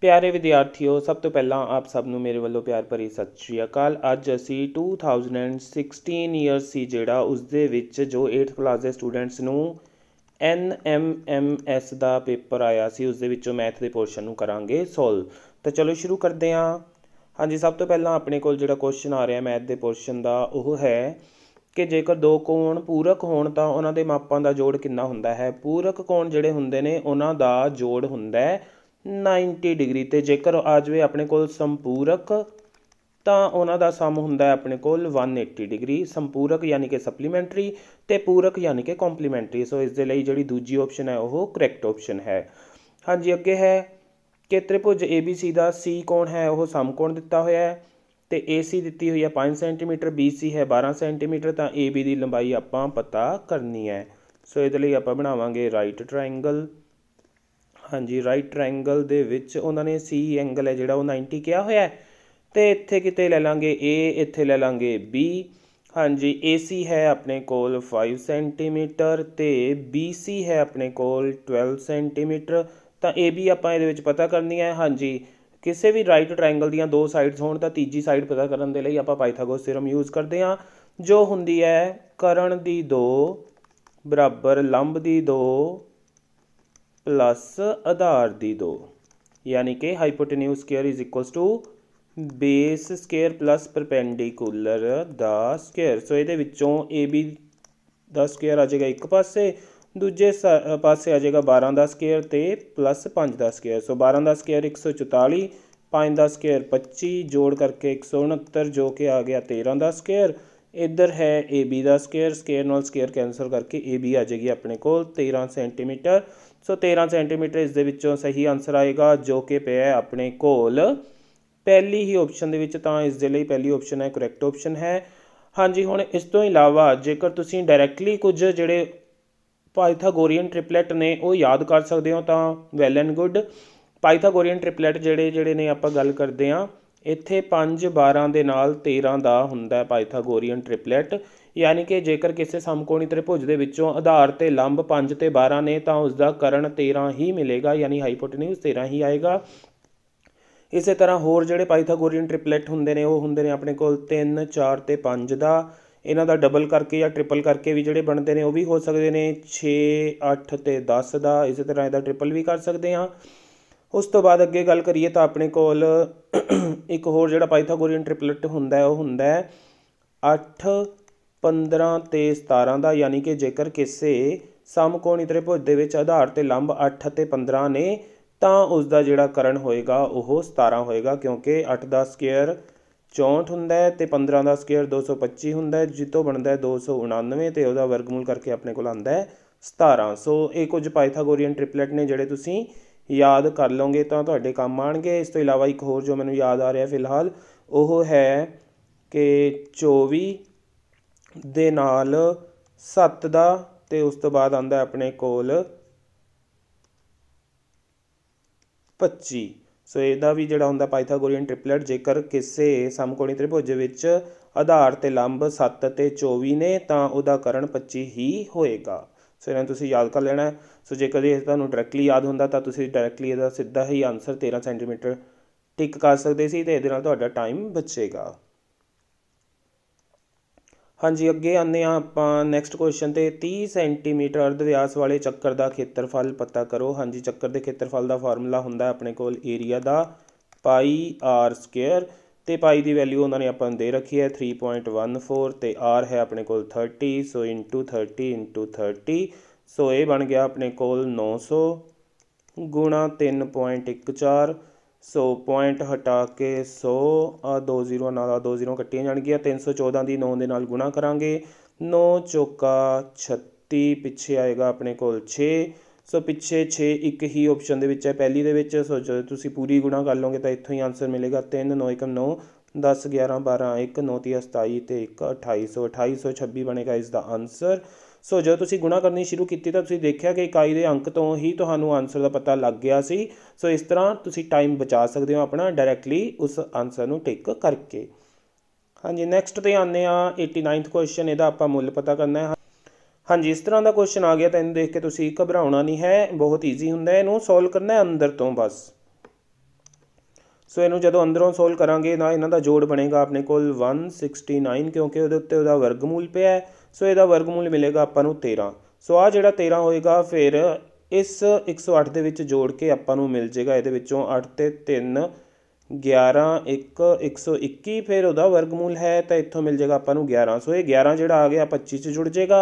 ਪਿਆਰੇ ਵਿਦਿਆਰਥੀਓ ਸਭ ਤੋਂ ਪਹਿਲਾਂ ਆਪ ਸਭ ਨੂੰ ਮੇਰੇ ਵੱਲੋਂ ਪਿਆਰ ਭਰੀ ਸਤਿ ਸ਼੍ਰੀ ਅਕਾਲ ਅੱਜ ਅਸੀਂ 2016 ਈਅਰ ਸੀ ਜਿਹੜਾ ਉਸ ਦੇ ਵਿੱਚ ਜੋ 8th ਕਲਾਸ ਦੇ ਸਟੂਡੈਂਟਸ ਨੂੰ NMMS ਦਾ ਪੇਪਰ ਆਇਆ ਸੀ ਉਸ ਦੇ ਵਿੱਚੋਂ ਮੈਥ ਦੇ ਪੋਰਸ਼ਨ ਨੂੰ ਕਰਾਂਗੇ ਸੋਲਵ ਤਾਂ ਚਲੋ ਸ਼ੁਰੂ ਕਰਦੇ ਹਾਂ ਹਾਂਜੀ ਸਭ ਤੋਂ ਪਹਿਲਾਂ ਆਪਣੇ ਕੋਲ ਜਿਹੜਾ ਕੁਐਸਚਨ ਆ ਰਿਹਾ ਮੈਥ ਦੇ ਪੋਰਸ਼ਨ ਦਾ ਉਹ ਹੈ ਕਿ ਜੇਕਰ ਦੋ ਕੋਣ ਪੂਰਕ ਹੋਣ ਤਾਂ ਉਹਨਾਂ ਦੇ ਮਾਪਾਂ ਦਾ ਜੋੜ ਕਿੰਨਾ ਹੁੰਦਾ ਹੈ ਪੂਰਕ ਕੋਣ ਜਿਹੜੇ ਹੁੰਦੇ ਨੇ ਉਹਨਾਂ ਦਾ ਜੋੜ ਹੁੰਦਾ ਹੈ 90 ਡਿਗਰੀ ਤੇ ਜੇਕਰ ਆ ਜਵੇ ਆਪਣੇ ਕੋਲ ਸੰਪੂਰਕ ਤਾਂ ਉਹਨਾਂ ਦਾ ਸਮ ਹੁੰਦਾ ਹੈ ਆਪਣੇ ਕੋਲ 180 ਡਿਗਰੀ ਸੰਪੂਰਕ ਯਾਨੀ ਕਿ ਸਪਲੀਮੈਂਟਰੀ ਤੇ ਪੂਰਕ ਯਾਨੀ ਕਿ ਕੰਪਲੀਮੈਂਟਰੀ ਸੋ ਇਸ ਦੇ ਲਈ ਜਿਹੜੀ ਦੂਜੀ ਆਪਸ਼ਨ ਹੈ ਉਹ ਕਰੈਕਟ ਆਪਸ਼ਨ ਹੈ ਹਾਂਜੀ ਅੱਗੇ ਹੈ ਕਿ ਤ੍ਰਿਭੁਜ ABC ਦਾ C ਕੋਣ ਹੈ ਉਹ ਸਮਕੋਣ ਦਿੱਤਾ ਹੋਇਆ ਹੈ ਤੇ AC ਦਿੱਤੀ ਹੋਈ ਹੈ 5 ਸੈਂਟੀਮੀਟਰ BC ਹੈ 12 ਸੈਂਟੀਮੀਟਰ ਤਾਂ AB ਦੀ ਲੰਬਾਈ ਆਪਾਂ ਪਤਾ ਕਰਨੀ ਹੈ ਸੋ ਇਹਦੇ ਲਈ ਆਪਾਂ ਬਣਾਵਾਂਗੇ ਰਾਈਟ ਟ੍ਰਾਇੰਗਲ ਹਾਂਜੀ ਰਾਈਟ ਟ੍ਰਾਇੰਗਲ ਦੇ ਵਿੱਚ ਉਹਨਾਂ ਨੇ ਸੀ ਐਂਗਲ ਹੈ ਜਿਹੜਾ ਉਹ 90 ਕਿਹਾ ਹੋਇਆ ਹੈ ਤੇ ਇੱਥੇ ਕਿਤੇ ਲੈ ਲਾਂਗੇ A ਇੱਥੇ ਲੈ ਲਾਂਗੇ B ਹਾਂਜੀ AC ਹੈ ਆਪਣੇ ਕੋਲ 5 ਸੈਂਟੀਮੀਟਰ ਤੇ BC ਹੈ ਆਪਣੇ ਕੋਲ 12 ਸੈਂਟੀਮੀਟਰ ਤਾਂ AB ਆਪਾਂ ਇਹਦੇ ਵਿੱਚ ਪਤਾ ਕਰਨੀ ਹੈ ਹਾਂਜੀ ਕਿਸੇ ਵੀ ਰਾਈਟ ਟ੍ਰਾਇੰਗਲ ਦੀਆਂ ਦੋ ਸਾਈਡਸ ਹੋਣ ਤਾਂ ਤੀਜੀ ਸਾਈਡ ਪਤਾ ਕਰਨ ਦੇ ਲਈ ਆਪਾਂ ਪਾਈਥਾਗੋਰਸ ਥਿਓਰਮ ਯੂਜ਼ ਕਰਦੇ ਹਾਂ ਜੋ ਹੁੰਦੀ ਹੈ ਕਰਨ ਦੀ ਦੋ ਬਰਾਬਰ ਲੰਬ ਦੀ ਦੋ प्लस आधार दी दो यानी कि hypotenuse square is equals to base square plus perpendicular ਦਾ ਸਕੁਅਰ ਸੋ ਇਹਦੇ ਵਿੱਚੋਂ AB ਦਾ ਸਕੁਅਰ ਆ ਜਾਏਗਾ ਇੱਕ ਪਾਸੇ ਦੂਜੇ ਪਾਸੇ ਆ ਜਾਏਗਾ 12 ਦਾ ਸਕੁਅਰ ਤੇ ਪਲੱਸ 5 ਦਾ ਸਕੁਅਰ ਸੋ 12 ਦਾ ਸਕੁਅਰ 144 5 ਦਾ ਸਕੁਅਰ 25 ਜੋੜ ਕਰਕੇ 169 ਜੋ ਕਿ ਆ ਗਿਆ 13 ਦਾ ਸਕੁਅਰ ਇੱਧਰ ਹੈ AB ਦਾ ਸਕੁਅਰ ਸਕੁਅਰ ਨਾਲ ਸਕੁਅਰ ਕੈਨਸਲ ਕਰਕੇ AB ਆ ਜਾਏਗੀ ਆਪਣੇ ਕੋਲ 13 ਸੈਂਟੀਮੀਟਰ ਸੋ 13 ਸੈਂਟੀਮੀਟਰ ਇਸ ਦੇ ਵਿੱਚੋਂ ਸਹੀ ਆਨਸਰ ਆਏਗਾ ਜੋ ਕਿ ਪਿਆ ਹੈ ਆਪਣੇ ਕੋਲ ਪਹਿਲੀ ਹੀ ਆਪਸ਼ਨ ਦੇ ਵਿੱਚ ਤਾਂ ਇਸ ਦੇ ਲਈ ਪਹਿਲੀ ਆਪਸ਼ਨ ਹੈ ਕਰੈਕਟ ਆਪਸ਼ਨ ਹੈ ਹਾਂਜੀ ਹੁਣ ਇਸ ਤੋਂ ਇਲਾਵਾ ਜੇਕਰ ਤੁਸੀਂ ਡਾਇਰੈਕਟਲੀ ਕੁਝ ਜਿਹੜੇ ਪਾਈਥਾਗੋਰੀਅਨ ਟ੍ਰਿਪਲੇਟ ਨੇ ਉਹ ਯਾਦ ਕਰ ਸਕਦੇ ਹੋ ਤਾਂ well and good Pythagorean triplet ਜਿਹੜੇ ਜਿਹੜੇ ਨੇ ਆਪਾਂ ਗੱਲ ਕਰਦੇ ਆਂ ਇੱਥੇ 5 12 ਦੇ ਨਾਲ 13 ਦਾ ਹੁੰਦਾ ਹੈ ਪਾਇਥਾਗੋਰੀਅਨ ਟ੍ਰਿਪਲੇਟ ਯਾਨੀ ਕਿ ਜੇਕਰ ਕਿਸੇ ਸਮਕੋਣੀ ਤ੍ਰਿਭੁਜ ਦੇ ਵਿੱਚੋਂ ਆਧਾਰ ਤੇ ਲੰਬ 5 ਤੇ 12 ਨੇ ਤਾਂ ਉਸ ਦਾ ਕਰਨ 13 ਹੀ ਮਿਲੇਗਾ ਯਾਨੀ ਹਾਈਪੋਟੈਨਿਊਸ 13 ਹੀ ਆਏਗਾ ਇਸੇ ਤਰ੍ਹਾਂ ਹੋਰ ਜਿਹੜੇ ਪਾਇਥਾਗੋਰੀਅਨ ਟ੍ਰਿਪਲੇਟ ਹੁੰਦੇ ਨੇ ਉਹ ਹੁੰਦੇ ਨੇ ਆਪਣੇ ਕੋਲ 3 4 ਤੇ 5 ਦਾ ਇਹਨਾਂ ਦਾ ਡਬਲ ਕਰਕੇ ਜਾਂ ਟ੍ਰਿਪਲ ਕਰਕੇ ਵੀ ਜਿਹੜੇ ਬਣਦੇ ਨੇ ਉਹ ਵੀ ਹੋ ਸਕਦੇ ਨੇ 6 8 ਤੇ 10 ਦਾ ਇਸੇ ਤਰ੍ਹਾਂ ਇਹਦਾ ਟ੍ਰਿਪਲ ਵੀ ਕਰ ਸਕਦੇ ਹਾਂ ਉਸ ਤੋਂ ਬਾਅਦ ਅੱਗੇ ਗੱਲ ਕਰੀਏ ਤਾਂ ਆਪਣੇ ਕੋਲ ਇੱਕ ਹੋਰ ਜਿਹੜਾ ਪਾਈਥਾਗੋਰੀਅਨ ਟ੍ਰਿਪਲਟ ਹੁੰਦਾ ਹੈ ਉਹ ਹੁੰਦਾ ਹੈ 8 15 ਤੇ 17 ਦਾ ਯਾਨੀ ਕਿ ਜੇਕਰ ਕਿਸੇ ਸਮਕੋਣੀ ਤ੍ਰਿਭੁਜ ਦੇ ਵਿੱਚ ਆਧਾਰ ਤੇ ਲੰਬ 8 ਅਤੇ 15 ਨੇ ਤਾਂ ਉਸ ਦਾ ਜਿਹੜਾ ਕਰਨ ਹੋਏਗਾ ਉਹ 17 ਹੋਏਗਾ ਕਿਉਂਕਿ 8 ਦਾ ਸਕੁਅਰ 64 ਹੁੰਦਾ ਹੈ ਤੇ 15 ਦਾ ਸਕੁਅਰ 225 ਹੁੰਦਾ ਹੈ ਜਿੱਤੋਂ ਬਣਦਾ ਹੈ 299 ਤੇ ਉਹਦਾ ਵਰਗਮੂਲ ਕਰਕੇ ਆਪਣੇ ਕੋਲ ਆਉਂਦਾ ਹੈ 17 ਸੋ ਇਹ ਕੁਝ ਪਾਈਥਾਗੋਰੀਅਨ ਟ੍ਰਿਪਲਟ ਨੇ ਜਿਹੜੇ ਤੁਸੀਂ ਯਾਦ ਕਰ ਲਓਗੇ ਤਾਂ ਤੁਹਾਡੇ ਕੰਮ ਆਣਗੇ ਇਸ ਤੋਂ ਇਲਾਵਾ ਇੱਕ ਹੋਰ ਜੋ ਮੈਨੂੰ ਯਾਦ ਆ ਰਿਹਾ ਫਿਲਹਾਲ ਉਹ ਹੈ ਕਿ 24 ਦੇ ਨਾਲ 7 ਦਾ ਤੇ ਉਸ ਤੋਂ ਬਾਅਦ ਆਂਦਾ ਆਪਣੇ ਕੋਲ 25 ਸੋ ਇਹਦਾ ਵੀ ਜਿਹੜਾ ਹੁੰਦਾ ਪਾਈਥਾਗੋਰੀਅਨ ਟ੍ਰਿਪਲੇਟ ਜੇਕਰ ਕਿਸੇ ਸਮਕੋਣੀ ਤ੍ਰਿਭੁਜ ਵਿੱਚ ਆਧਾਰ ਤੇ ਲੰਬ 7 ਤੇ 24 ਨੇ ਤਾਂ ਉਹਦਾ ਕਰਨ 25 ਹੀ ਹੋਏਗਾ ਸੋ ਇਹਨਾਂ ਤੁਸੀਂ ਯਾਦ ਕਰ ਲੈਣਾ ਸੋ ਜੇ ਕਦੇ ਤੁਹਾਨੂੰ ਡਾਇਰੈਕਟਲੀ ਯਾਦ ਹੁੰਦਾ ਤਾਂ ਤੁਸੀਂ ਡਾਇਰੈਕਟਲੀ ਇਹਦਾ ਸਿੱਧਾ ਹੀ ਆਨਸਰ 13 ਸੈਂਟੀਮੀਟਰ ਟਿਕ ਕਰ ਸਕਦੇ ਸੀ ਤੇ ਇਹਦੇ ਨਾਲ ਤੁਹਾਡਾ ਟਾਈਮ ਬਚੇਗਾ ਹਾਂਜੀ ਅੱਗੇ ਆਨੇ ਆ ਆਪਾਂ ਨੈਕਸਟ ਕੁਐਸਚਨ ਤੇ 30 ਸੈਂਟੀਮੀਟਰ ਅਰਧ ਵਿਆਸ ਵਾਲੇ ਚੱਕਰ ਦਾ ਖੇਤਰਫਲ ਪਤਾ ਕਰੋ ਹਾਂਜੀ ਚੱਕਰ ਦੇ ਖੇਤਰਫਲ ਦਾ ਫਾਰਮੂਲਾ ਹੁੰਦਾ ਆਪਣੇ ਕੋਲ ਏਰੀਆ ਦਾ ਪਾਈ ਆਰ ਸਕੁਅਰ ਤੇ ਪਾਈ ਦੀ ਵੈਲਿਊ ਉਹਨਾਂ ਨੇ ਆਪਾਂ ਨੂੰ ਦੇ ਰੱਖੀ ਹੈ 3.14 ਤੇ ਆਰ ਹੈ ਆਪਣੇ ਕੋਲ 30 ਸੋ 30 30 ਸੋ ਇਹ ਬਣ ਗਿਆ ਆਪਣੇ ਕੋਲ 900 ਗੁਣਾ 3.14 ਸੋ ਪੁਆਇੰਟ ਹਟਾ ਕੇ 100 ਆ ਦੋ ਜ਼ੀਰੋ ਨਾਲ ਆ ਦੋ ਜ਼ੀਰੋ ਕੱਟੀਆਂ ਜਾਣਗੀਆਂ 314 ਦੀ 9 ਦੇ ਨਾਲ ਗੁਣਾ ਕਰਾਂਗੇ 9 ਚੋਕਾ 36 ਪਿੱਛੇ ਆਏਗਾ ਆਪਣੇ ਕੋਲ 6 ਸੋ ਪਿੱਛੇ 6 ਇੱਕ ਹੀ ਆਪਸ਼ਨ ਦੇ ਵਿੱਚ ਹੈ ਪਹਿਲੀ ਦੇ ਵਿੱਚ ਸੋ ਜੇ ਤੁਸੀਂ ਪੂਰੀ ਗੁਣਾ ਕਰ ਲਓਗੇ ਤਾਂ ਇੱਥੋਂ ਹੀ ਆਨਸਰ ਮਿਲੇਗਾ 3 9 1 9 10 11 12 1 9 27 ਤੇ 1 2800 26 ਬਣੇਗਾ ਇਸ ਦਾ ਆਨਸਰ ਸੋ ਜਦੋਂ ਤੁਸੀਂ ਗੁਣਾ ਕਰਨੀ ਸ਼ੁਰੂ ਕੀਤੀ ਤਾਂ ਤੁਸੀਂ ਦੇਖਿਆ ਕਿ ਇਕਾਈ ਦੇ ਅੰਕ ਤੋਂ ਹੀ ਤੁਹਾਨੂੰ ਆਨਸਰ ਦਾ ਪਤਾ ਲੱਗ ਗਿਆ ਸੀ ਸੋ ਇਸ ਤਰ੍ਹਾਂ ਤੁਸੀਂ ਟਾਈਮ ਬਚਾ ਸਕਦੇ ਹੋ ਆਪਣਾ ਡਾਇਰੈਕਟਲੀ ਉਸ ਆਨਸਰ ਨੂੰ ਟਿਕ ਕਰਕੇ ਹਾਂਜੀ ਨੈਕਸਟ ਤੇ ਆਨੇ ਆ 89th ਕੁਐਸਚਨ ਇਹਦਾ ਆਪਾਂ ਮੁੱਲ ਪਤਾ ਕਰਨਾ ਹੈ ਹਾਂਜੀ ਇਸ ਤਰ੍ਹਾਂ ਦਾ ਕੁਐਸਚਨ ਆ ਗਿਆ ਤਾਂ ਇਹਨੂੰ ਦੇਖ ਕੇ ਤੁਸੀਂ ਘਬਰਾਉਣਾ ਨਹੀਂ ਹੈ ਬਹੁਤ ਈਜ਼ੀ ਹੁੰਦਾ ਹੈ ਇਹਨੂੰ ਸੋਲਵ ਕਰਨਾ ਹੈ ਅੰਦਰ ਤੋਂ ਬਸ ਸੋ ਇਹਨੂੰ ਜਦੋਂ ਅੰਦਰੋਂ ਸੋਲਵ ਕਰਾਂਗੇ ਨਾ ਇਹਨਾਂ ਦਾ ਜੋੜ ਬਣੇਗਾ ਆਪਣੇ ਕੋਲ 169 ਕਿਉਂਕਿ ਉਹਦੇ ਉੱਤੇ ਉਹਦਾ ਵਰਗਮੂਲ ਪਿਆ ਹੈ ਸੋ ਇਹਦਾ ਵਰਗਮੂਲ ਮਿਲੇਗਾ ਆਪਾਂ ਨੂੰ 13 ਸੋ ਆ ਜਿਹੜਾ 13 ਹੋਏਗਾ ਫਿਰ ਇਸ 108 ਦੇ ਵਿੱਚ ਜੋੜ ਕੇ ਆਪਾਂ ਨੂੰ ਮਿਲ ਜੇਗਾ ਇਹਦੇ ਵਿੱਚੋਂ 8 ਤੇ 3 11 1 121 ਫਿਰ ਉਹਦਾ ਵਰਗਮੂਲ ਹੈ ਤਾਂ ਇੱਥੋਂ ਮਿਲ ਜੇਗਾ ਆਪਾਂ ਨੂੰ 11 ਸੋ ਇਹ 11 ਜਿਹੜਾ ਆ ਗਿਆ 25 ਚ ਜੁੜ ਜੇਗਾ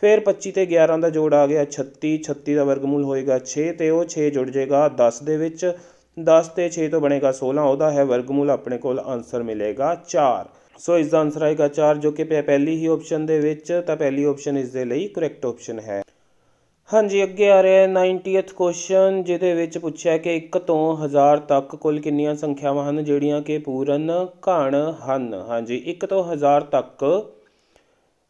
ਫਿਰ 25 ਤੇ 11 ਦਾ ਜੋੜ ਆ ਗਿਆ 36 36 ਦਾ ਵਰਗਮੂਲ ਹੋਏਗਾ 6 ਤੇ ਉਹ 6 ਜੁੜ ਜੇਗਾ 10 ਦੇ ਵਿੱਚ 10 ਤੇ 6 ਤੋਂ ਬਣੇਗਾ 16 ਉਹਦਾ ਹੈ ਵਰਗਮੂਲ ਆਪਣੇ ਕੋਲ ਆਨਸਰ ਮਿਲੇਗਾ 4 ਸੋ ਇਸ ਦਾ ਆਨਸਰ ਆਏਗਾ 4 ਜੋ ਕਿ ਪਹਿਲੀ ਹੀ ਆਪਸ਼ਨ ਦੇ ਵਿੱਚ ਤਾਂ ਪਹਿਲੀ ਆਪਸ਼ਨ ਇਸ ਦੇ ਲਈ ਕਰੈਕਟ ਆਪਸ਼ਨ ਹੈ ਹਾਂਜੀ ਅੱਗੇ ਆ ਰਿਹਾ ਹੈ 90th ਕੁਐਸਚਨ ਜਿਹਦੇ ਵਿੱਚ ਪੁੱਛਿਆ ਕਿ 1 ਤੋਂ 1000 ਤੱਕ ਕੁੱਲ ਕਿੰਨੀਆਂ ਸੰਖਿਆਵਾਂ ਹਨ ਜਿਹੜੀਆਂ ਕਿ ਪੂਰਨ ਘਣ ਹਨ ਹਾਂਜੀ 1 ਤੋਂ 1000 ਤੱਕ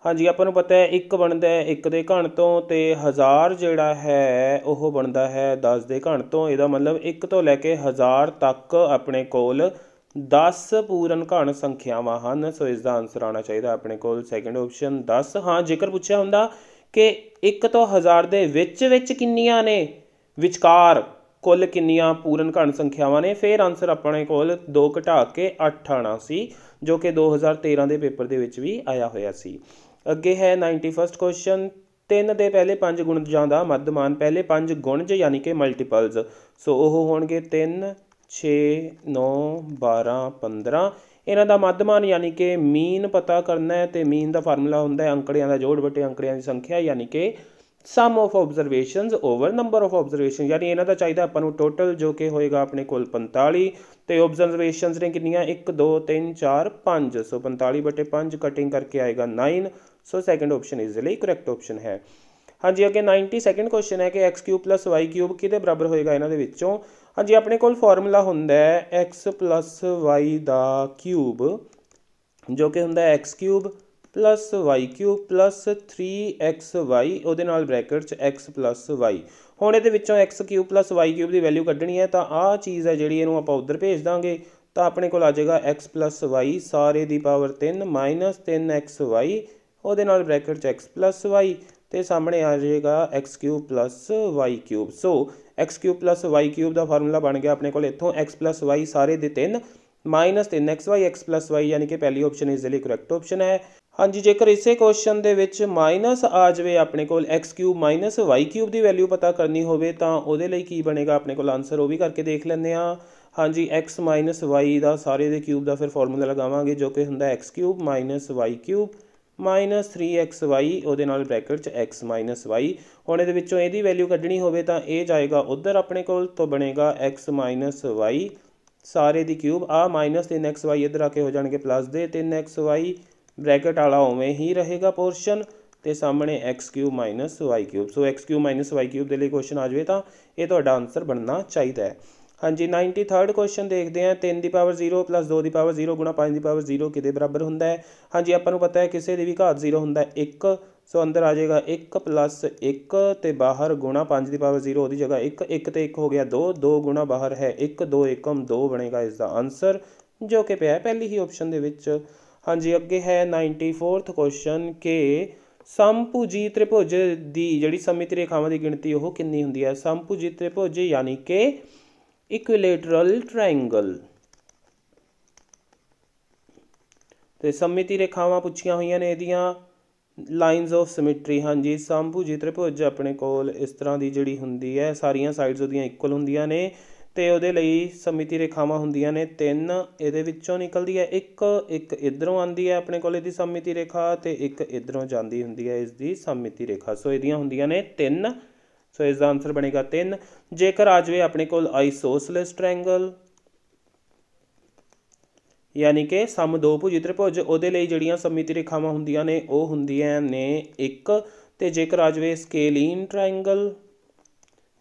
ਹਾਂਜੀ ਆਪਾਂ ਨੂੰ ਪਤਾ ਹੈ 1 ਬਣਦਾ ਹੈ 1 ਦੇ ਘਣ ਤੋਂ ਤੇ 1000 ਜਿਹੜਾ ਹੈ ਉਹ ਬਣਦਾ ਹੈ 10 ਦੇ ਘਣ ਤੋਂ ਇਹਦਾ ਮਤਲਬ 1 ਤੋਂ ਲੈ ਕੇ 1000 ਤੱਕ ਆਪਣੇ ਕੋਲ 10 ਪੂਰਨ ਘਣ ਸੰਖਿਆਵਾਂ ਹਨ ਸੋ ਇਸ ਦਾ ਆਨਸਰ ਆਉਣਾ ਚਾਹੀਦਾ ਆਪਣੇ ਕੋਲ ਸੈਕੰਡ ਆਪਸ਼ਨ 10 ਹਾਂ ਜੇਕਰ ਪੁੱਛਿਆ ਹੁੰਦਾ ਕਿ 1 ਤੋਂ 1000 ਦੇ ਵਿੱਚ ਵਿੱਚ ਕਿੰਨੀਆਂ ਨੇ ਵਿਚਕਾਰ ਕੁੱਲ ਕਿੰਨੀਆਂ ਪੂਰਨ ਘਣ ਸੰਖਿਆਵਾਂ ਨੇ ਫਿਰ ਆਨਸਰ ਆਪਣੇ ਕੋਲ 2 ਘਟਾ ਕੇ 8 ਆਣਾ ਸੀ ਜੋ ਕਿ 2013 ਦੇ ਪੇਪਰ ਦੇ ਵਿੱਚ ਵੀ ਆਇਆ ਹੋਇਆ ਸੀ ਅੱਗੇ ਹੈ 91st ਕੁਐਸਚਨ ਤਿੰਨ ਦੇ ਪਹਿਲੇ ਪੰਜ ਗੁਣਜਾਂ ਦਾ ਮੱਧਮਾਨ ਪਹਿਲੇ ਪੰਜ ਗੁਣਜ ਯਾਨੀ ਕਿ ਮਲਟੀਪਲਸ ਸੋ ਉਹ ਹੋਣਗੇ 3 6 9 12 15 ਇਹਨਾਂ ਦਾ ਮੱਧਮਾਨ ਯਾਨੀ ਕਿ ਮੀਨ ਪਤਾ ਕਰਨਾ ਹੈ ਤੇ ਮੀਨ ਦਾ ਫਾਰਮੂਲਾ ਹੁੰਦਾ ਹੈ ਅੰਕੜਿਆਂ ਦਾ ਜੋੜ ਬਟੇ ਅੰਕੜਿਆਂ ਦੀ ਸੰਖਿਆ ਯਾਨੀ ਕਿ sum of observations over number of observation ਯਾਨੀ ਇਹਨਾਂ ਦਾ ਚਾਹੀਦਾ ਆਪਾਂ ਨੂੰ ਟੋਟਲ ਜੋ ਕਿ ਹੋਏਗਾ ਆਪਣੇ ਕੋਲ 45 ਤੇ ਆਬਜ਼ਰਵੇਸ਼ਨਸ ਨੇ ਕਿੰਨੀਆਂ 1 2 3 4 5 ਸੋ 45 ਬਟੇ 5 ਕਟਿੰਗ ਕਰਕੇ ਆਏਗਾ 9 so second option easily correct option ਹੈ ਹਾਂਜੀ ਅੱਗੇ 92nd ਕੁਐਸਚਨ ਹੈ ਕਿ x³ y³ ਕਿਹਦੇ ਬਰਾਬਰ ਹੋਏਗਾ ਇਹਨਾਂ ਦੇ ਵਿੱਚੋਂ ਹਾਂਜੀ ਆਪਣੇ ਕੋਲ ਫਾਰਮੂਲਾ ਹੁੰਦਾ ਹੈ x y ਦਾ ਕਿਊਬ ਜੋ ਕਿ ਹੁੰਦਾ ਹੈ x cube y y³ 3xy ਉਹਦੇ ਨਾਲ ਬ੍ਰੈਕਟ ਚ x y ਹੁਣ ਇਹਦੇ ਵਿੱਚੋਂ x³ y³ ਦੀ ਵੈਲਿਊ ਕੱਢਣੀ ਹੈ ਤਾਂ ਆਹ ਚੀਜ਼ ਹੈ ਜਿਹੜੀ ਇਹਨੂੰ ਆਪਾਂ ਉਧਰ ਭੇਜ ਦਾਂਗੇ ਤਾਂ ਆਪਣੇ ਕੋਲ ਆ ਜਾਏਗਾ x y ਸਾਰੇ ਦੀ ਪਾਵਰ 3 3xy ਉਹਦੇ ਨਾਲ ਬ੍ਰੈਕਟ ਚ x y ਤੇ ਸਾਹਮਣੇ ਆ ਜਾਏਗਾ x³ y³ ਸੋ x³ y³ ਦਾ ਫਾਰਮੂਲਾ ਬਣ ਗਿਆ ਆਪਣੇ ਕੋਲ ਇੱਥੋਂ x y ਸਾਰੇ ਦੇ 3 3xy x y ਯਾਨੀ ਕਿ ਪਹਿਲੀ ਆਪਸ਼ਨ ਇਸ ਦੇ ਲਈ ਕਰੈਕਟ ਆਪਸ਼ਨ ਹੈ ਹਾਂਜੀ ਜੇਕਰ ਇਸੇ ਕੁਐਸਚਨ ਦੇ ਵਿੱਚ ਮਾਈਨਸ ਆ ਜਾਵੇ ਆਪਣੇ ਕੋਲ x³ y³ ਦੀ ਵੈਲਿਊ ਪਤਾ ਕਰਨੀ ਹੋਵੇ ਤਾਂ ਉਹਦੇ ਲਈ ਕੀ ਬਣੇਗਾ ਆਪਣੇ ਕੋਲ ਆਨਸਰ ਉਹ ਵੀ ਕਰਕੇ ਦੇਖ ਲੈਂਦੇ ਆ ਹਾਂਜੀ x y ਦਾ ਸਾਰੇ ਦੇ ਕਿਊਬ ਦਾ ਫਿਰ ਫਾਰਮੂਲਾ ਲਗਾਵਾਂਗੇ ਜੋ ਕਿ ਹੁੰਦਾ x³ y³ -3xy ਉਹਦੇ ਨਾਲ ਬ੍ਰੈਕਟ ਚ x y ਹੁਣ ਇਹਦੇ ਵਿੱਚੋਂ ਇਹਦੀ ਵੈਲਿਊ ਕੱਢਣੀ ਹੋਵੇ ਤਾਂ ਇਹ ਜਾਏਗਾ ਉਧਰ ਆਪਣੇ ਕੋਲ ਤੋਂ ਬਣੇਗਾ x y ਸਾਰੇ ਦੀ ਕਿਊਬ ਆ -3xy ਇੱਧਰ ਆ ਕੇ ਹੋ ਜਾਣਗੇ ਪਲੱਸ ਦੇ 3xy ਬ੍ਰੈਕਟ ਵਾਲਾ ਉਵੇਂ ਹੀ ਰਹੇਗਾ ਪੋਰਸ਼ਨ ਤੇ ਸਾਹਮਣੇ x³ y³ ਸੋ x³ y³ ਦੇ ਲਈ ਕੁਐਸਚਨ ਆ ਜਾਵੇ ਤਾਂ ਇਹ ਤੁਹਾਡਾ ਆਨਸਰ ਬਣਨਾ ਚਾਹੀਦਾ ਹੈ ਹਾਂਜੀ 93rd ਕੁਐਸਚਨ ਦੇਖਦੇ ਆਂ 3 ਦੀ ਪਾਵਰ 0 2 ਦੀ ਪਾਵਰ 0 5 ਦੀ ਪਾਵਰ 0 ਕਿਦੇ ਬਰਾਬਰ ਹੁੰਦਾ ਹੈ ਹਾਂਜੀ ਆਪਾਂ ਨੂੰ ਪਤਾ ਹੈ ਕਿਸੇ ਦੀ ਵੀ ਘਾਤ 0 ਹੁੰਦਾ ਹੈ 1 ਸੋ ਅੰਦਰ ਆ ਜਾਏਗਾ 1 1 ਤੇ ਬਾਹਰ ਗੁਣਾ 5 ਦੀ ਪਾਵਰ 0 ਉਹਦੀ ਜਗ੍ਹਾ 1 1 ਤੇ 1 ਹੋ ਗਿਆ 2 2 ਗੁਣਾ ਬਾਹਰ ਹੈ 1 2 1 2 ਬਣੇਗਾ ਇਸ ਦਾ ਆਨਸਰ ਜੋ ਕਿ ਪਿਆ ਹੈ ਪਹਿਲੀ ਹੀ ਆਪਸ਼ਨ ਦੇ ਵਿੱਚ ਹਾਂਜੀ ਅੱਗੇ ਹੈ 94th ਕੁਐਸਚਨ ਕਿ ਸੰਪੂਜੀ ਤ੍ਰਿਭੁਜ ਦੀ ਜਿਹੜੀ ਸਮਿਤ ਰੇਖਾਵਾਂ ਦੀ ਗਿਣਤੀ ਉਹ ਕਿੰਨੀ ਹੁੰਦੀ ਹੈ ਸੰਪੂਜੀ ਤ੍ਰਿਭੁਜ ਯਾਨੀ ਕਿ ਇਕੁਇਲੇਟਰਲ ਟ੍ਰਾਇੰਗਲ ਤੇ ਸਮਮਿਤੀ ਰੇਖਾਵਾਂ ਪੁੱਛੀਆਂ ਹੋਈਆਂ ਨੇ ਇਹਦੀਆਂ ਲਾਈਨਸ ਆਫ ਸਿਮਟਰੀ ਹਾਂਜੀ ਸੰਭੂਜੀ ਤ੍ਰਿਭੁਜ ਆਪਣੇ ਕੋਲ ਇਸ ਤਰ੍ਹਾਂ ਦੀ ਜਿਹੜੀ ਹੁੰਦੀ ਹੈ ਸਾਰੀਆਂ ਸਾਈਡਸ ਉਹਦੀਆਂ ਇਕੁਅਲ ਹੁੰਦੀਆਂ ਨੇ ਤੇ ਉਹਦੇ ਲਈ ਸਮਮਿਤੀ ਰੇਖਾਵਾਂ ਹੁੰਦੀਆਂ ਨੇ ਤਿੰਨ ਇਹਦੇ ਵਿੱਚੋਂ ਨਿਕਲਦੀ ਹੈ ਇੱਕ ਇੱਕ ਇਧਰੋਂ ਆਉਂਦੀ ਹੈ ਆਪਣੇ ਕੋਲ ਇਹਦੀ ਸਮਮਿਤੀ ਰੇਖਾ ਤੇ ਇੱਕ ਇਧਰੋਂ ਜਾਂਦੀ ਹੁੰਦੀ ਹੈ ਇਸ ਦੀ ਸਮਮਿਤੀ ਰੇਖਾ ਸੋ ਇਹਦੀਆਂ ਹੁੰਦੀਆਂ ਨੇ ਤਿੰਨ ਸੋ ਇਸ ਦਾ ਆਨਸਰ ਬਣੇਗਾ 3 ਜੇਕਰ ਆ ਜਵੇ ਆਪਣੇ ਕੋਲ ਆਈਸੋਸਲਸ ਟ੍ਰਾਇੰਗਲ ਯਾਨੀ ਕਿ ਸਮ ਦੋ ਭੁਜ ਤ੍ਰਿਭੁਜ ਉਹਦੇ ਲਈ ਜਿਹੜੀਆਂ ਸਮਮਿਤੀ ਰੇਖਾਵਾਂ ਹੁੰਦੀਆਂ ਨੇ ਉਹ ਹੁੰਦੀਆਂ ਨੇ 1 ਤੇ ਜੇਕਰ ਆ ਜਵੇ ਸਕੇਲੀਨ ਟ੍ਰਾਇੰਗਲ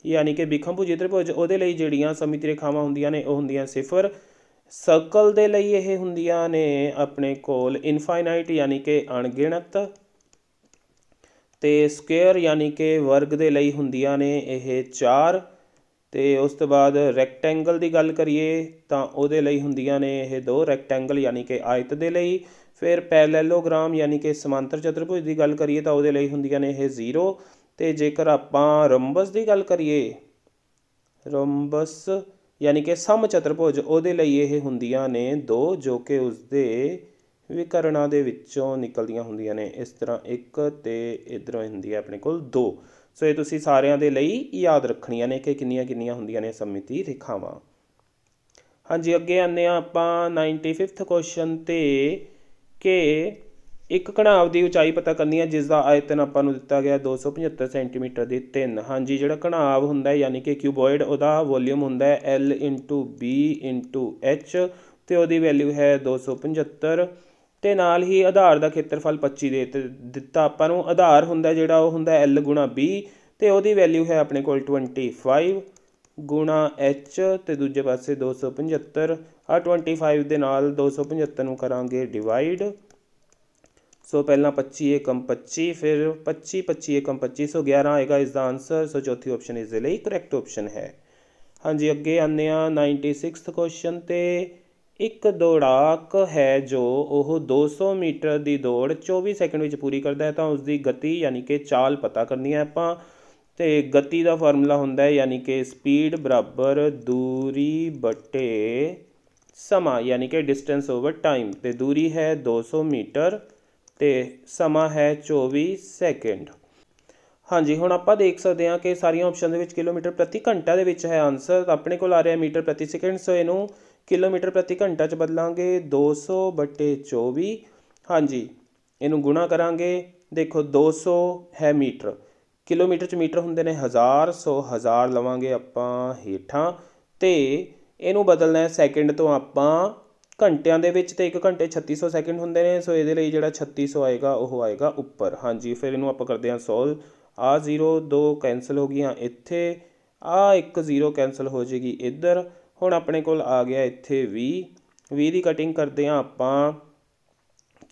ਯਾਨੀ ਕਿ ਭੁਜ ਤ੍ਰਿਭੁਜ ਉਹਦੇ ਲਈ ਜਿਹੜੀਆਂ ਸਮਮਿਤੀ ਰੇਖਾਵਾਂ ਹੁੰਦੀਆਂ ਨੇ ਉਹ ਹੁੰਦੀਆਂ 0 ਸਰਕਲ ਦੇ ਲਈ ਇਹ ਹੁੰਦੀਆਂ ਨੇ ਆਪਣੇ ਕੋਲ ਇਨਫਾਈਨਾਈਟ ਯਾਨੀ ਕਿ ਅਣਗਿਣਤ ਤੇ ਸਕੁਅਰ ਯਾਨੀ ਕਿ ਵਰਗ ਦੇ ਲਈ ਹੁੰਦੀਆਂ ਨੇ ਇਹ 4 ਤੇ ਉਸ ਤੋਂ ਬਾਅਦ ਰੈਕਟੈਂਗਲ ਦੀ ਗੱਲ ਕਰੀਏ ਤਾਂ ਉਹਦੇ ਲਈ ਹੁੰਦੀਆਂ ਨੇ ਇਹ ਦੋ ਰੈਕਟੈਂਗਲ ਯਾਨੀ ਕਿ ਆਇਤ ਦੇ ਲਈ ਫਿਰ ਪੈਰੈਲਲੋਗ੍ਰਾਮ ਯਾਨੀ ਕਿ ਸਮਾਂਤਰ ਚਤੁਰਭੁਜ ਦੀ ਗੱਲ ਕਰੀਏ ਤਾਂ ਉਹਦੇ ਲਈ ਹੁੰਦੀਆਂ ਨੇ ਇਹ 0 ਤੇ ਜੇਕਰ ਆਪਾਂ ਰੰਬਸ ਦੀ ਗੱਲ ਕਰੀਏ ਰੰਬਸ ਯਾਨੀ ਕਿ ਸਮ ਚਤੁਰਭੁਜ ਉਹਦੇ ਲਈ ਇਹ ਹੁੰਦੀਆਂ ਨੇ ਦੋ ਜੋ ਕਿ ਉਸਦੇ ਵਿਕਰਣਾਂ ਦੇ ਵਿੱਚੋਂ ਨਿਕਲਦੀਆਂ ਹੁੰਦੀਆਂ ਨੇ ਇਸ ਤਰ੍ਹਾਂ ਇੱਕ ਤੇ ਇਧਰੋਂ ਹੁੰਦੀ ਹੈ ਆਪਣੇ ਕੋਲ ਦੋ ਸੋ ਇਹ ਤੁਸੀਂ ਸਾਰਿਆਂ ਦੇ ਲਈ ਯਾਦ ਰੱਖਣੀਆਂ ਨੇ ਕਿ ਕਿੰਨੀਆਂ ਕਿੰਨੀਆਂ ਹੁੰਦੀਆਂ ਨੇ ਸਮਮਿਤੀ ਰੇਖਾਵਾਂ ਹਾਂਜੀ ਅੱਗੇ ਆਨੇ ਆ ਆਪਾਂ 95th ਕੁਐਸਚਨ ਤੇ ਕਿ ਇੱਕ ਕਣਾਵ ਦੀ ਉਚਾਈ ਪਤਾ ਕਰਨੀ ਹੈ ਜਿਸ ਦਾ ਆਇਤਨ ਆਪਾਂ ਨੂੰ ਦਿੱਤਾ ਗਿਆ 275 ਸੈਂਟੀਮੀਟਰ ਦੇ ਤਿੰਨ ਹਾਂਜੀ ਜਿਹੜਾ ਕਣਾਵ ਹੁੰਦਾ ਹੈ ਯਾਨੀ ਕਿ ਕਿਊਬੋਇਡ ਉਹਦਾ ਵੋਲਿਊਮ ਹੁੰਦਾ ਹੈ L b h ਤੇ ਉਹਦੀ ਵੈਲਿਊ ਹੈ 275 ਤੇ ਨਾਲ ਹੀ ਆਧਾਰ ਦਾ ਖੇਤਰਫਲ 25 ਦੇ ਦਿੱਤਾ ਆਪਾਂ ਨੂੰ ਆਧਾਰ ਹੁੰਦਾ ਜਿਹੜਾ ਉਹ ਹੁੰਦਾ l ਗੁਣਾ b ਤੇ ਉਹਦੀ ਵੈਲਿਊ ਹੈ ਆਪਣੇ ਕੋਲ 25 ਗੁਣਾ h ਤੇ ਦੂਜੇ ਪਾਸੇ 275 ਆ 25 ਦੇ ਨਾਲ 275 ਨੂੰ ਕਰਾਂਗੇ ਡਿਵਾਈਡ ਸੋ ਪਹਿਲਾਂ 25 ਏਕਮ 25 ਫਿਰ 25 25 ਏਕਮ 25 ਸੋ 11 ਆਏਗਾ ਇਸ ਦਾ ਆਨਸਰ ਸੋ ਚੌਥੀ ਆਪਸ਼ਨ ਇਸ ਦੇ ਲਈ ਕਰੈਕਟ ਆਪਸ਼ਨ ਹੈ ਹਾਂਜੀ ਅੱਗੇ ਆਉਂਦੇ ਆ 96th ਕੁਐਸਚਨ ਤੇ ਇੱਕ ਦੌੜਾਕ ਹੈ ਜੋ ਉਹ 200 ਮੀਟਰ ਦੀ ਦੌੜ 24 ਸੈਕਿੰਡ ਵਿੱਚ ਪੂਰੀ ਕਰਦਾ ਹੈ ਤਾਂ ਉਸ ਦੀ ਗਤੀ ਯਾਨੀ ਕਿ ਚਾਲ ਪਤਾ ਕਰਨੀ ਹੈ ਆਪਾਂ ਤੇ ਗਤੀ ਦਾ ਫਾਰਮੂਲਾ ਹੁੰਦਾ ਹੈ ਯਾਨੀ ਕਿ ਸਪੀਡ ਬਰਾਬਰ ਦੂਰੀ ਬਟੇ ਸਮਾਂ ਯਾਨੀ ਕਿ ਡਿਸਟੈਂਸ ਓਵਰ ਟਾਈਮ ਤੇ ਦੂਰੀ ਹੈ 200 ਮੀਟਰ ਤੇ ਸਮਾਂ ਹੈ 24 ਸੈਕਿੰਡ ਹਾਂਜੀ ਹੁਣ ਆਪਾਂ ਦੇਖ ਸਕਦੇ ਹਾਂ ਕਿ ਸਾਰੀਆਂ ਆਪਸ਼ਨ ਦੇ ਵਿੱਚ ਕਿਲੋਮੀਟਰ ਪ੍ਰਤੀ ਘੰਟਾ ਦੇ ਵਿੱਚ ਹੈ ਆਨਸਰ ਆਪਣੇ ਕੋਲ ਆ ਰਿਹਾ ਮੀਟਰ ਪ੍ਰਤੀ ਸੈਕਿੰਡ ਸੋ ਇਹਨੂੰ ਕਿਲੋਮੀਟਰ ਪ੍ਰਤੀ ਘੰਟਾ 'ਚ ਬਦਲਾਂਗੇ 200 ਬਟੇ 24 ਹਾਂਜੀ ਇਹਨੂੰ ਗੁਣਾ ਕਰਾਂਗੇ ਦੇਖੋ 200 ਹੈ ਮੀਟਰ ਕਿਲੋਮੀਟਰ 'ਚ ਮੀਟਰ ਹੁੰਦੇ ਨੇ 1000 ਸੋ 1000 ਲਵਾਂਗੇ ਆਪਾਂ ਹੀਠਾਂ ਤੇ ਇਹਨੂੰ ਬਦਲਣਾ ਹੈ ਸੈਕਿੰਡ ਤੋਂ ਆਪਾਂ ਘੰਟਿਆਂ ਦੇ ਵਿੱਚ ਤੇ 1 ਘੰਟੇ 3600 ਸੈਕਿੰਡ ਹੁੰਦੇ ਨੇ ਸੋ ਇਹਦੇ ਲਈ ਜਿਹੜਾ 3600 ਆਏਗਾ ਉਹ ਆਏਗਾ ਉੱਪਰ ਹਾਂਜੀ ਫਿਰ ਇਹਨੂੰ ਆਪਾਂ ਕਰਦੇ ਹਾਂ ਸੋਲਵ ਆ 0 2 ਕੈਨਸਲ ਹੋ ਗਈਆਂ ਇੱਥੇ ਆ 1 0 ਕੈਨਸਲ ਹੋ ਜੇਗੀ ਇੱਧਰ ਹੁਣ ਆਪਣੇ ਕੋਲ ਆ ਗਿਆ ਇੱਥੇ 20 20 ਦੀ ਕਟਿੰਗ ਕਰਦੇ ਆ ਆਪਾਂ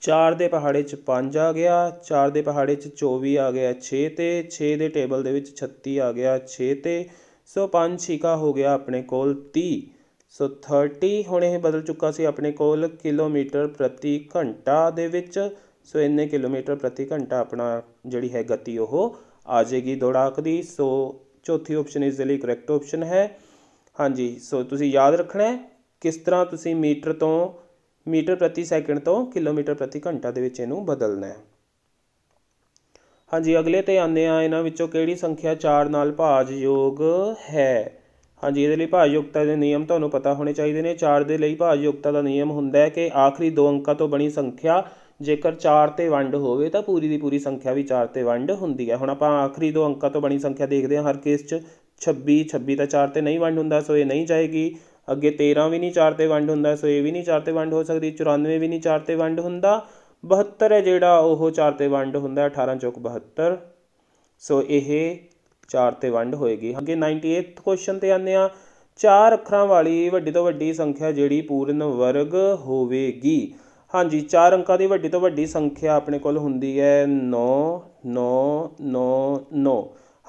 4 ਦੇ ਪਹਾੜੇ 'ਚ 5 ਆ ਗਿਆ 4 ਦੇ ਪਹਾੜੇ 'ਚ 24 ਆ ਗਿਆ 6 ਤੇ 6 ਦੇ ਟੇਬਲ ਦੇ ਵਿੱਚ 36 ਆ ਗਿਆ 6 ਤੇ ਸੋ 5 ਛਿਕਾ ਹੋ ਗਿਆ ਆਪਣੇ ਕੋਲ 30 ਸੋ 30 ਹੁਣ ਇਹ ਬਦਲ ਚੁੱਕਾ ਸੀ ਆਪਣੇ ਕੋਲ ਕਿਲੋਮੀਟਰ ਪ੍ਰਤੀ ਘੰਟਾ ਦੇ ਵਿੱਚ ਸੋ ਇੰਨੇ ਕਿਲੋਮੀਟਰ ਪ੍ਰਤੀ ਘੰਟਾ ਆਪਣਾ ਜਿਹੜੀ ਹੈ ਗਤੀ ਉਹ ਆ ਜਾਏਗੀ ਦੌੜਾਕ ਦੀ ਸੋ ਚੌਥੀ ਆਪਸ਼ਨ ਇਸ ਦੇ ਲਈ ਕਰੈਕਟ ਆਪਸ਼ਨ ਹੈ ਹਾਂਜੀ ਸੋ ਤੁਸੀਂ ਯਾਦ ਰੱਖਣਾ ਹੈ ਕਿਸ ਤਰ੍ਹਾਂ ਤੁਸੀਂ ਮੀਟਰ ਤੋਂ ਮੀਟਰ ਪ੍ਰਤੀ ਸੈਕਿੰਡ ਤੋਂ ਕਿਲੋਮੀਟਰ ਪ੍ਰਤੀ ਘੰਟਾ ਦੇ ਵਿੱਚ ਇਹਨੂੰ ਬਦਲਣਾ ਹੈ ਹਾਂਜੀ ਅਗਲੇ ਤੇ ਆਉਂਦੇ ਆ ਇਹਨਾਂ ਵਿੱਚੋਂ ਕਿਹੜੀ ਸੰਖਿਆ 4 ਨਾਲ ਭਾਜਯੋਗ ਹੈ ਹਾਂਜੀ ਇਹਦੇ ਲਈ ਭਾਜਯੋਗਤਾ ਦੇ ਨਿਯਮ ਤੁਹਾਨੂੰ ਪਤਾ ਹੋਣੇ ਚਾਹੀਦੇ ਨੇ 4 ਦੇ ਲਈ ਭਾਜਯੋਗਤਾ ਦਾ ਨਿਯਮ ਹੁੰਦਾ ਹੈ ਕਿ ਆਖਰੀ ਦੋ ਅੰਕਾਂ ਤੋਂ ਬਣੀ ਸੰਖਿਆ ਜੇਕਰ 4 ਤੇ ਵੰਡ ਹੋਵੇ ਤਾਂ ਪੂਰੀ ਦੀ ਪੂਰੀ ਸੰਖਿਆ ਵੀ 4 ਤੇ ਵੰਡ ਹੁੰਦੀ ਹੈ ਹੁਣ ਆਪਾਂ ਆਖਰੀ ਦੋ ਅੰਕਾਂ ਤੋਂ ਬਣੀ ਸੰਖਿਆ ਦੇਖਦੇ ਹਾਂ ਹਰ ਕੇਸ 'ਚ 26 26 ਤਾਂ 4 ਤੇ ਨਹੀਂ ਵੰਡ ਹੁੰਦਾ ਸੋ ਇਹ ਨਹੀਂ ਜਾਏਗੀ ਅੱਗੇ 13 ਵੀ ਨਹੀਂ 4 ਤੇ ਵੰਡ ਹੁੰਦਾ ਸੋ ਇਹ ਵੀ ਨਹੀਂ 4 ਤੇ ਵੰਡ ਹੋ ਸਕਦੀ 94 ਵੀ ਨਹੀਂ 4 ਤੇ ਵੰਡ ਹੁੰਦਾ 72 ਹੈ ਜਿਹੜਾ ਉਹ 4 ਤੇ ਵੰਡ ਹੁੰਦਾ 18 ਚੌਕ 72 ਸੋ ਇਹ 4 ਤੇ ਵੰਡ ਹੋਏਗੀ ਅੱਗੇ 98th ਕੁਐਸਚਨ ਤੇ ਆਨੇ ਆ ਚਾਰ ਅੱਖਰਾਂ ਵਾਲੀ ਵੱਡੀ ਤੋਂ ਵੱਡੀ ਸੰਖਿਆ ਜਿਹੜੀ ਪੂਰਨ ਵਰਗ ਹੋਵੇਗੀ ਹਾਂਜੀ ਚਾਰ ਅੰਕਾਂ ਦੀ ਵੱਡੀ ਤੋਂ ਵੱਡੀ ਸੰਖਿਆ ਆਪਣੇ ਕੋਲ ਹੁੰਦੀ ਹੈ 9 9 9 9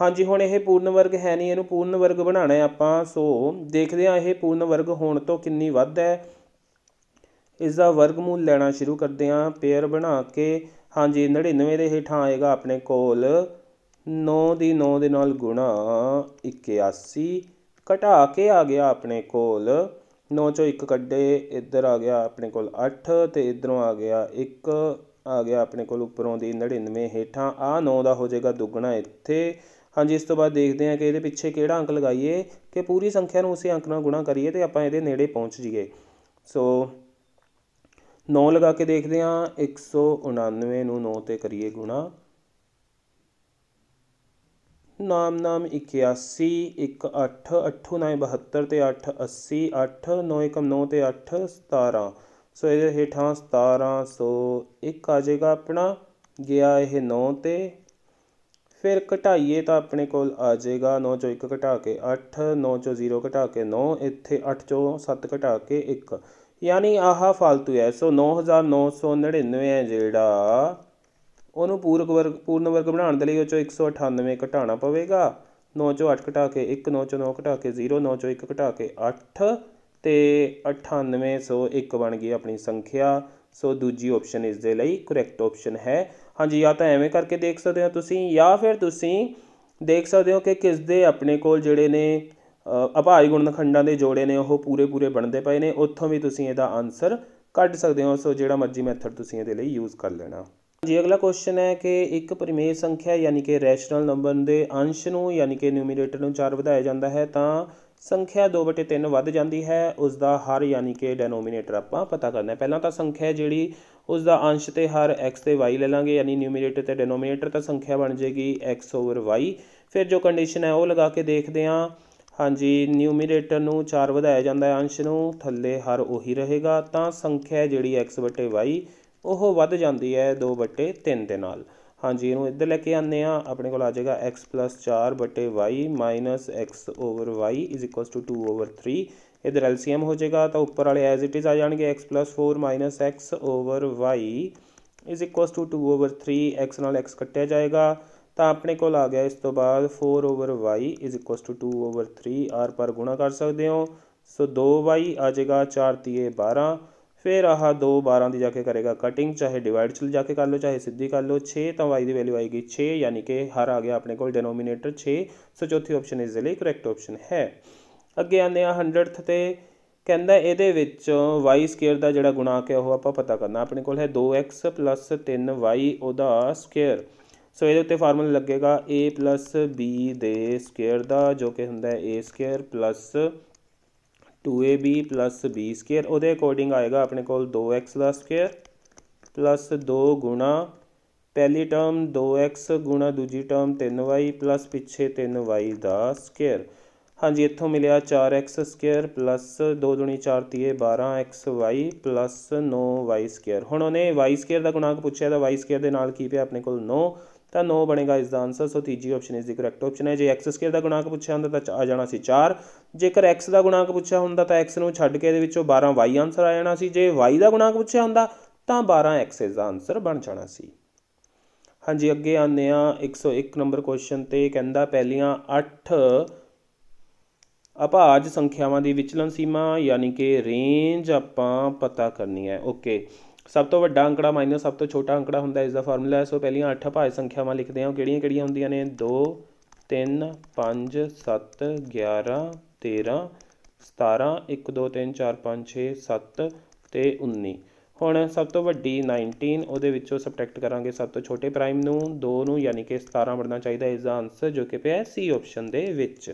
ਹਾਂਜੀ ਹੁਣ ਇਹ ਪੂਰਨ ਵਰਗ ਹੈ ਨਹੀਂ ਇਹਨੂੰ ਪੂਰਨ ਵਰਗ ਬਣਾਉਣਾ ਹੈ ਆਪਾਂ ਸੋ ਦੇਖਦੇ ਹਾਂ ਇਹ ਪੂਰਨ ਵਰਗ ਹੋਣ ਤੋਂ ਕਿੰਨੀ ਵੱਧ ਹੈ ਇਸ ਦਾ ਵਰਗਮੂਲ ਲੈਣਾ ਸ਼ੁਰੂ ਕਰਦੇ ਹਾਂ ਪੇਅਰ ਬਣਾ ਕੇ ਹਾਂਜੀ 99 ਦੇ ਹੇਠਾਂ ਆਏਗਾ ਆਪਣੇ ਕੋਲ 9 ਦੀ 9 ਦੇ ਨਾਲ ਗੁਣਾ 81 ਘਟਾ ਕੇ ਆ ਗਿਆ ਆਪਣੇ ਕੋਲ 9 ਚੋਂ 1 ਕੱਢੇ ਇੱਧਰ ਆ ਗਿਆ ਆਪਣੇ ਕੋਲ 8 ਤੇ ਇਧਰੋਂ ਆ ਗਿਆ 1 ਆ ਗਿਆ ਆਪਣੇ ਕੋਲ ਉੱਪਰੋਂ ਦੀ 99 ਹੇਠਾਂ ਆ 9 ਦਾ ਹੋ ਜਾਏਗਾ ਦੁੱਗਣਾ ਇੱਥੇ ਹਾਂਜੀ ਇਸ ਤੋਂ ਬਾਅਦ ਦੇਖਦੇ ਹਾਂ ਕਿ ਇਹਦੇ ਪਿੱਛੇ ਕਿਹੜਾ ਅੰਕ ਲਗਾਈਏ ਕਿ ਪੂਰੀ ਸੰਖਿਆ ਨੂੰ ਉਸੇ ਅੰਕ ਨਾਲ ਗੁਣਾ ਕਰੀਏ ਤੇ ਆਪਾਂ ਇਹਦੇ ਨੇੜੇ ਪਹੁੰਚ ਜਾਈਏ ਸੋ 9 ਲਗਾ ਕੇ ਦੇਖਦੇ ਹਾਂ 199 ਨੂੰ 9 ਤੇ ਕਰੀਏ ਗੁਣਾ ਨਾਮ ਨਾਮ 81 18 89 72 ਤੇ 8 80 8 9 1 9 ਤੇ 8 17 ਸੋ ਇਹ ਹੇਠਾਂ 17 ਸੋ 1 ਆ ਜਾਏਗਾ ਆਪਣਾ ਗਿਆ ਇਹ 9 ਤੇ ਫਿਰ ਘਟਾਈਏ ਤਾਂ ਆਪਣੇ ਕੋਲ ਆ ਜਾਏਗਾ 9 ਚੋਂ 1 ਘਟਾ ਕੇ 8 9 ਚੋਂ 0 ਘਟਾ ਕੇ 9 ਇੱਥੇ 8 ਚੋਂ 7 ਘਟਾ ਕੇ 1 ਯਾਨੀ ਆਹ ਫालतू ਹੈ ਸੋ 9999 ਹੈ ਜਿਹੜਾ ਉਹਨੂੰ ਪੂਰਕ ਵਰਗ ਪੂਰਨ ਵਰਗ ਬਣਾਉਣ ਦੇ ਲਈ ਉਹ ਚੋਂ 198 ਘਟਾਉਣਾ ਪਵੇਗਾ 9 ਚੋਂ 8 ਘਟਾ ਕੇ 1 9 ਚੋਂ 9 ਘਟਾ ਕੇ 0 9 ਚੋਂ 1 ਘਟਾ ਕੇ 8 ਤੇ 9801 ਬਣ ਗਈ ਆਪਣੀ ਸੰਖਿਆ ਸੋ ਦੂਜੀ ਆਪਸ਼ਨ ਇਸ ਦੇ ਲਈ ਕਰੈਕਟ ਆਪਸ਼ਨ ਹੈ ਹਾਂਜੀ ਜਾਂ ਤਾਂ ਐਵੇਂ ਕਰਕੇ ਦੇਖ ਸਕਦੇ ਹੋ ਤੁਸੀਂ ਜਾਂ ਫਿਰ ਤੁਸੀਂ ਦੇਖ ਸਕਦੇ ਹੋ ਕਿ ਕਿਸ ਦੇ ਆਪਣੇ ਕੋਲ ਜਿਹੜੇ ਨੇ ਅਭਾਈ ਗੁਣਖੰਡਾਂ ਦੇ ਜੋੜੇ ਨੇ ਉਹ ਪੂਰੇ ਪੂਰੇ ਬਣਦੇ ਪਏ ਨੇ ਉੱਥੋਂ ਵੀ ਤੁਸੀਂ ਇਹਦਾ ਆਨਸਰ ਕੱਢ ਸਕਦੇ ਹੋ ਸੋ ਜਿਹੜਾ ਮਰਜ਼ੀ ਮੈਥਡ ਤੁਸੀਂ ਇਹਦੇ ਲਈ ਯੂਜ਼ ਕਰ ਲੈਣਾ ਜੀ ਅਗਲਾ ਕੁਐਸਚਨ ਹੈ ਕਿ ਇੱਕ ਪਰਿਮੇਯ ਸੰਖਿਆ ਯਾਨੀ ਕਿ ਰੈਸ਼ਨਲ ਨੰਬਰ ਦੇ ਅੰਸ਼ ਨੂੰ ਯਾਨੀ ਕਿ ਨਿਊਮੀਰੇਟਰ ਨੂੰ 4 ਵਧਾਇਆ ਜਾਂਦਾ ਹੈ ਤਾਂ ਸੰਖਿਆ 2/3 ਵੱਧ ਜਾਂਦੀ ਹੈ ਉਸ ਦਾ ਹਰ ਯਾਨੀ ਕਿ ਡੈਨੋਮੀਨੇਟਰ ਆਪਾਂ ਪਤਾ ਕਰਨਾ ਹੈ ਪਹਿਲਾਂ ਤਾਂ ਸੰਖਿਆ ਜਿਹੜੀ ਉਸ ਦਾ ਅੰਸ਼ ਤੇ ਹਰ x ਤੇ y ਲੈ ਲਾਂਗੇ ਯਾਨੀ ਨਿਊਮੀਰੇਟਰ ਤੇ ਡਿਨੋਮੀਨੇਟਰ ਤਾਂ ਸੰਖਿਆ ਬਣ ਜਾਏਗੀ x ਓਵਰ y ਫਿਰ ਜੋ ਕੰਡੀਸ਼ਨ ਹੈ ਉਹ ਲਗਾ ਕੇ ਦੇਖਦੇ ਹਾਂ ਹਾਂਜੀ ਨਿਊਮੀਰੇਟਰ ਨੂੰ 4 ਵਧਾਇਆ ਜਾਂਦਾ ਹੈ ਅੰਸ਼ ਨੂੰ ਥੱਲੇ ਹਰ ਉਹੀ ਰਹੇਗਾ ਤਾਂ ਸੰਖਿਆ ਜਿਹੜੀ x ਵਟੇ y ਉਹ ਵੱਧ ਜਾਂਦੀ ਹੈ 2 3 ਦੇ ਨਾਲ ਹਾਂਜੀ ਇਹਨੂੰ ਇੱਧਰ ਲੈ ਕੇ ਆਨੇ ਆ ਆਪਣੇ ਕੋਲ ਆ ਜਾਏਗਾ x 4 y x over y 2 over 3 ਇਧਰ ਐਲਸੀਐਮ ਹੋ ਜਾਏਗਾ ਤਾਂ ਉੱਪਰ ਵਾਲੇ ਐਜ਼ ਇਟ ਇਜ਼ ਆ ਜਾਣਗੇ x 4 x over y is equal to 2 over 3 x ਨਾਲ x ਕੱਟਿਆ ਜਾਏਗਾ ਤਾਂ ਆਪਣੇ ਕੋਲ ਆ ਗਿਆ ਇਸ ਤੋਂ ਬਾਅਦ 4 over y is equal to 2 over 3 r ਪਰ ਗੁਣਾ ਕਰ ਸਕਦੇ ਹੋ ਸੋ 2y ਆ ਜਾਏਗਾ 4 3 12 ਫਿਰ ਆਹ 2 12 ਦੀ ਜਾ ਕੇ ਕਰੇਗਾ ਕਟਿੰਗ ਚਾਹੇ ਡਿਵਾਈਡ ਚਲ ਜਾ ਕੇ ਕਰ ਲਓ ਚਾਹੇ ਸਿੱਧੀ ਕਰ ਲਓ 6 ਤਾਂ y ਦੀ ਵੈਲਿਊ ਆਏਗੀ 6 ਯਾਨੀ ਕਿ ਹਰ ਆ ਗਿਆ ਆਪਣੇ ਕੋਲ ਡਿਨੋਮੀਨੇਟਰ 6 ਸੋ ਚੌਥੀ ਆਪਸ਼ਨ ਇਸ ਦੇ ਲਈ ਕਰੈਕਟ ਆਪਸ਼ਨ ਹੈ ਅੱਗੇ ਆਉਂਦੇ ਆ 100th ਤੇ ਕਹਿੰਦਾ ਇਹਦੇ ਵਿੱਚ y ਸਕੁਅਰ ਦਾ ਜਿਹੜਾ ਗੁਣਾਕ ਹੈ ਉਹ ਆਪਾਂ ਪਤਾ ਕਰਨਾ ਆਪਣੇ ਕੋਲ ਹੈ 2x 3y ਉਹਦਾ ਸਕੁਅਰ ਸੋ ਇਹਦੇ ਉੱਤੇ ਫਾਰਮੂਲਾ ਲੱਗੇਗਾ a b ਦੇ ਸਕੁਅਰ ਦਾ ਜੋ ਕਿ ਹੁੰਦਾ ਹੈ a square 2ab b square ਉਹਦੇ ਅਕੋਰਡਿੰਗ ਆਏਗਾ ਆਪਣੇ ਕੋਲ 2x ਦਾ ਸਕੁਅਰ 2 ਗੁਣਾ ਪਹਿਲੀ ਟਰਮ 2x ਦੂਜੀ ਟਰਮ 3y ਪਿੱਛੇ 3y ਦਾ ਸਕੁਅਰ ਹਾਂਜੀ ਇੱਥੋਂ ਮਿਲਿਆ 4x 2 4 12xy ਪਲੱਸ ਹੁਣ ਉਹਨੇ y ਦਾ ਗੁਣਾਕ ਪੁੱਛਿਆ ਤਾਂ y ਦੇ ਨਾਲ ਕੀ ਪਿਆ ਆਪਣੇ ਕੋਲ 9 ਤਾਂ 9 ਬਣੇਗਾ ਇਸ ਦਾ ਆਨਸਰ ਸੋ ਤੀਜੀ ਆਪਸ਼ਨ ਇਸ ਦੀ ਕਰੈਕਟ ਆਪਸ਼ਨ ਹੈ ਜੇ x ਦਾ ਗੁਣਾਕ ਪੁੱਛਿਆ ਹੁੰਦਾ ਤਾਂ ਆ ਜਾਣਾ ਸੀ 4 ਜੇਕਰ x ਦਾ ਗੁਣਾਕ ਪੁੱਛਿਆ ਹੁੰਦਾ ਤਾਂ x ਨੂੰ ਛੱਡ ਕੇ ਇਹਦੇ ਵਿੱਚੋਂ 12y ਆਨਸਰ ਆ ਜਾਣਾ ਸੀ ਜੇ y ਦਾ ਗੁਣਾਕ ਪੁੱਛਿਆ ਹੁੰਦਾ ਤਾਂ 12x ਇਸ ਦਾ ਆਨਸਰ ਬਣ ਜਾਣਾ ਸੀ ਹਾਂਜੀ ਅੱਗੇ ਆਨੇ ਆ 101 ਨੰਬਰ ਕੁਐਸਚਨ ਤੇ ਕਹਿੰਦਾ ਪਹਿਲੀਆਂ 8 ਅਭਾਜ ਸੰਖਿਆਵਾਂ ਦੀ ਵਿਚਲਨ ਸੀਮਾ ਯਾਨੀ ਕਿ ਰੇਂਜ ਆਪਾਂ ਪਤਾ ਕਰਨੀ ਹੈ ਓਕੇ ਸਭ ਤੋਂ ਵੱਡਾ ਅੰਕੜਾ ਮਾਈਨਸ ਸਭ ਤੋਂ ਛੋਟਾ ਅੰਕੜਾ ਹੁੰਦਾ ਇਸ ਦਾ ਫਾਰਮੂਲਾ ਹੈ ਸੋ ਪਹਿਲੀਆਂ 8 ਅਭਾਜ ਸੰਖਿਆਵਾਂ ਲਿਖਦੇ ਹਾਂ ਕਿਹੜੀਆਂ ਕਿਹੜੀਆਂ ਹੁੰਦੀਆਂ ਨੇ 2 3 5 7 11 13 17 1 2 3 4 5 6 7 ਤੇ 19 ਹੁਣ ਸਭ ਤੋਂ ਵੱਡੀ 19 ਉਹਦੇ ਵਿੱਚੋਂ ਸਬਟ੍ਰੈਕਟ ਕਰਾਂਗੇ ਸਭ ਤੋਂ ਛੋਟੇ ਪ੍ਰਾਈਮ ਨੂੰ 2 ਨੂੰ ਯਾਨੀ ਕਿ 17 ਬਣਨਾ ਚਾਹੀਦਾ ਇਸ ਦਾ ਆਨਸਰ ਜੋ ਕਿ ਪਿਆ ਸੀ ਆਪਸ਼ਨ ਦੇ ਵਿੱਚ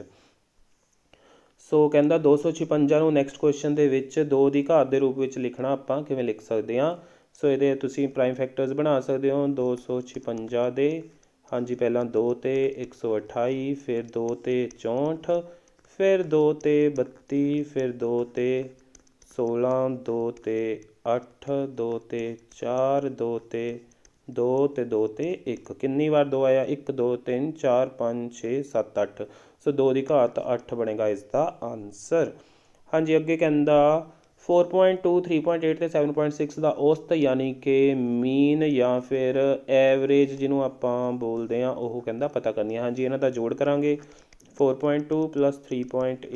ਸੋ ਕਹਿੰਦਾ 256 ਨੂੰ ਨੈਕਸਟ ਕੁਐਸਚਨ ਦੇ ਵਿੱਚ 2 ਦੀ ਘਾਤ ਦੇ ਰੂਪ ਵਿੱਚ ਲਿਖਣਾ ਆਪਾਂ ਕਿਵੇਂ ਲਿਖ ਸਕਦੇ ਹਾਂ ਸੋ ਇਹਦੇ ਤੁਸੀਂ ਪ੍ਰਾਈਮ ਫੈਕਟਰਸ ਬਣਾ ਸਕਦੇ ਹੋ 256 ਦੇ ਹਾਂਜੀ ਪਹਿਲਾਂ 2 ਤੇ 128 ਫਿਰ 2 ਤੇ 64 ਫਿਰ 2 ਤੇ 32 ਫਿਰ 2 ਤੇ 16 2 ਤੇ 8 2 ਤੇ 4 2 ਤੇ 2 ਤੇ 2 ਤੇ 1 ਕਿੰਨੀ ਵਾਰ 2 ਆਇਆ 1 2 3 4 5 6 7 8 ਸੋ 2 ਦੀ ਘਾਤ 8 ਬਣੇਗਾ ਇਸ ਦਾ ਆਨਸਰ ਹਾਂਜੀ ਅੱਗੇ ਕਹਿੰਦਾ 4.2 3.8 ਤੇ 7.6 ਦਾ ਔਸਤ ਯਾਨੀ ਕਿ ਮੀਨ ਜਾਂ ਫਿਰ ਐਵਰੇਜ ਜਿਹਨੂੰ ਆਪਾਂ ਬੋਲਦੇ ਆ ਉਹ ਕਹਿੰਦਾ ਪਤਾ ਕਰਨੀ ਹੈ ਹਾਂਜੀ ਇਹਨਾਂ ਦਾ ਜੋੜ ਕਰਾਂਗੇ 4.2 3.8